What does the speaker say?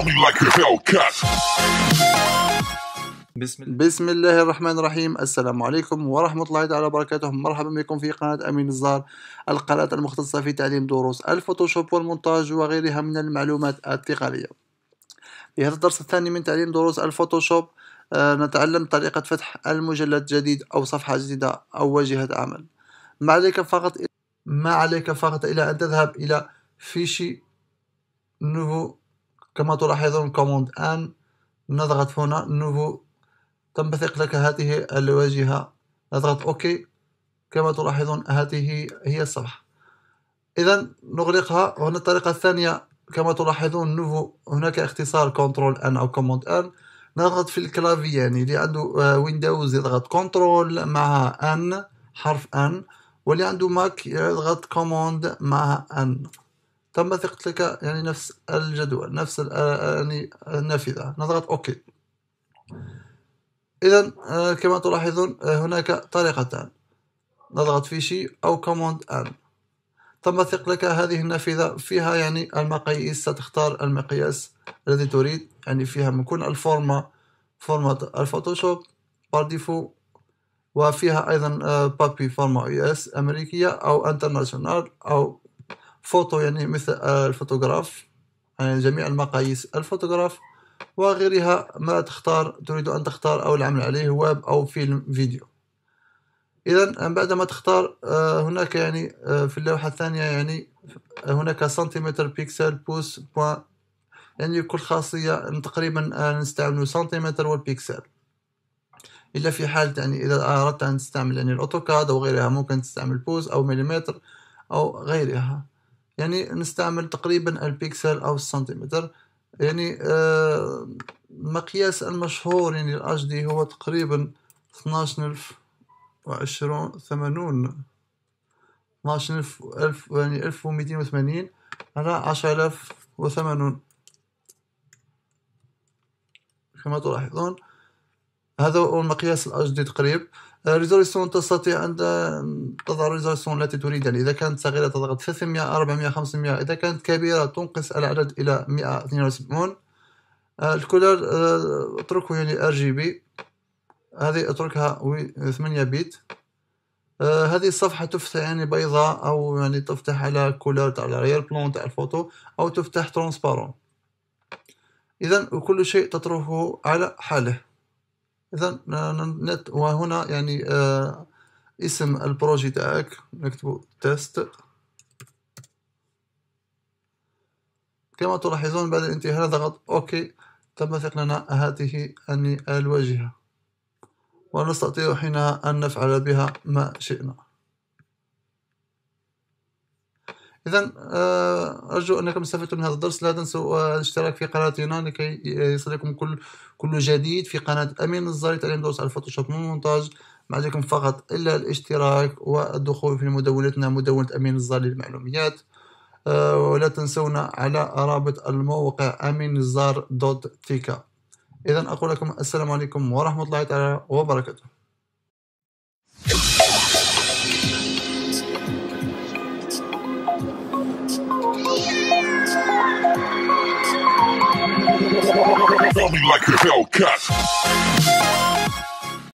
بسم الله. بسم الله الرحمن الرحيم السلام عليكم ورحمة الله تعالى وبركاته مرحبا بكم في قناة أمين الزهر القناة المختصة في تعليم دروس الفوتوشوب والمونتاج وغيرها من المعلومات التقنية في هذا الدرس الثاني من تعليم دروس الفوتوشوب آه، نتعلم طريقة فتح المجلد جديد أو صفحة جديدة أو واجهة عمل ما عليك فقط ما عليك فقط إلى أن تذهب إلى فيشي نوفو كما تلاحظون كوموند آن نضغط هنا نوفو تنبثق لك هذه الواجهة نضغط أوكي كما تلاحظون هذه هي الصفحة إذا نغلقها هنا الطريقة الثانية كما تلاحظون نوفو هناك اختصار كنترول ان او كوموند ان نضغط في الكلافي يعني اللي عنده آه، ويندوز يضغط كنترول مع ان حرف ان واللي عنده ماك يضغط كوموند مع ان تم ثقت لك يعني نفس الجدول نفس آه، آه، يعني النافذة نضغط أوكي إذا آه، كما تلاحظون هناك طريقتان نضغط في شيء أو كوموند آن تم ثقت لك هذه النافذة فيها يعني المقاييس ستختار المقياس الذي تريد يعني فيها ممكن الفورما فورما الفوتوشوب بارديفو وفيها أيضا بابي فورما يو اس أمريكية أو انترناشونال أو فوتو يعني مثل الفوتوغراف يعني جميع المقاييس الفوتوغراف وغيرها ما تختار تريد أن تختار أو العمل عليه ويب أو فيلم فيديو إذا بعد ما تختار آه، هناك يعني آه، في اللوحة الثانية يعني آه، هناك سنتيمتر بيكسل بوس بوان يعني كل خاصية تقريبا نستعمل سنتيمتر والبيكسل إلا في حالة يعني إذا أردت أن تستعمل يعني الأوتوكاد أو غيرها ممكن تستعمل بوس أو مليمتر أو غيرها يعني نستعمل تقريبا البيكسل أو السنتيمتر يعني المقياس آه، المشهور يعني الاتش دي هو تقريبا 12000 و ثمانون 80 ألف ألف يعني ألف على عشرة و وثمانون كما تلاحظون هذا هو مقياس الأجدي تقريب ريزوليسيون تستطيع ان تضع الريزوليسيون التي تريد يعني اذا كانت صغيره تضغط 300 400 500 اذا كانت كبيره تنقص العدد الى 172 الكولر آه، اتركه يعني ار جي بي هذه اتركها 8 بيت آه، هذه الصفحة تفتح يعني بيضاء أو يعني تفتح على كولر تاع الريال بلون تاع الفوتو أو تفتح ترانسبارون إذا كل شيء تتركه على حاله اذا وهنا يعني آه اسم البروجي تاعك نكتبو تيست كما تلاحظون بعد الانتهاء ضغط اوكي تم ثقلنا هذه الواجهه ونستطيع حينها ان نفعل بها ما شئنا اذا آه، ارجو انكم استفدتم من هذا الدرس لا تنسوا آه، الاشتراك في قناتنا لكي يصلكم كل كل جديد في قناه امين الزاري تعليم دروس على الفوتوشوب والمونتاج ما عليكم فقط الا الاشتراك والدخول في مدونتنا مدونه امين الزاري للمعلومات آه، ولا تنسونا على رابط الموقع امين الزار دوت تيكا اذا اقول لكم السلام عليكم ورحمه الله تعالى وبركاته Call me like a Hellcat.